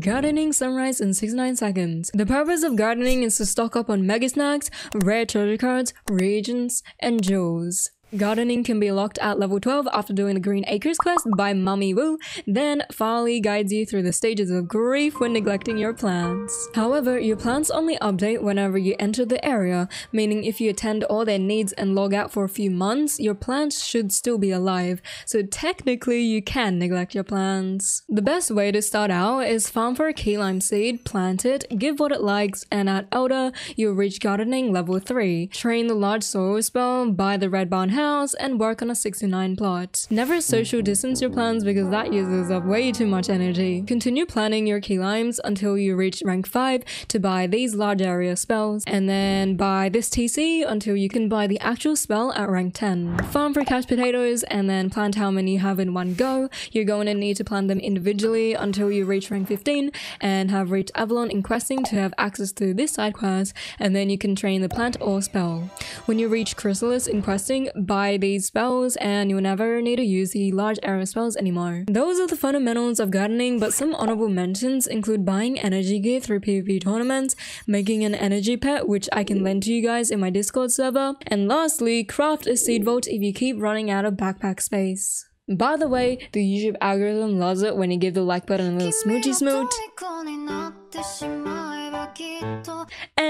Gardening Sunrise in 69 seconds. The purpose of gardening is to stock up on mega snacks, rare treasure cards, reagents, and jewels. Gardening can be locked at level 12 after doing the Green Acres quest by Mummy Wu, then Farley guides you through the stages of grief when neglecting your plants. However, your plants only update whenever you enter the area, meaning if you attend all their needs and log out for a few months, your plants should still be alive, so technically you can neglect your plants. The best way to start out is farm for a key lime seed, plant it, give what it likes, and at Elder, you'll reach gardening level 3. Train the large soil spell, buy the red barn house and work on a 69 plot. Never social distance your plans because that uses up way too much energy. Continue planning your key limes until you reach rank 5 to buy these large area spells and then buy this TC until you can buy the actual spell at rank 10. Farm for cash potatoes and then plant how many you have in one go. You're going to need to plant them individually until you reach rank 15 and have reached Avalon in questing to have access to this side quest and then you can train the plant or spell. When you reach Chrysalis in questing, buy these spells and you will never need to use the large area spells anymore. Those are the fundamentals of gardening, but some honorable mentions include buying energy gear through PvP tournaments, making an energy pet which I can lend to you guys in my Discord server, and lastly, craft a seed vault if you keep running out of backpack space. By the way, the YouTube algorithm loves it when you give the like button a little smoochy smoot.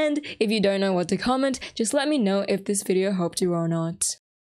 And if you don't know what to comment, just let me know if this video helped you or not.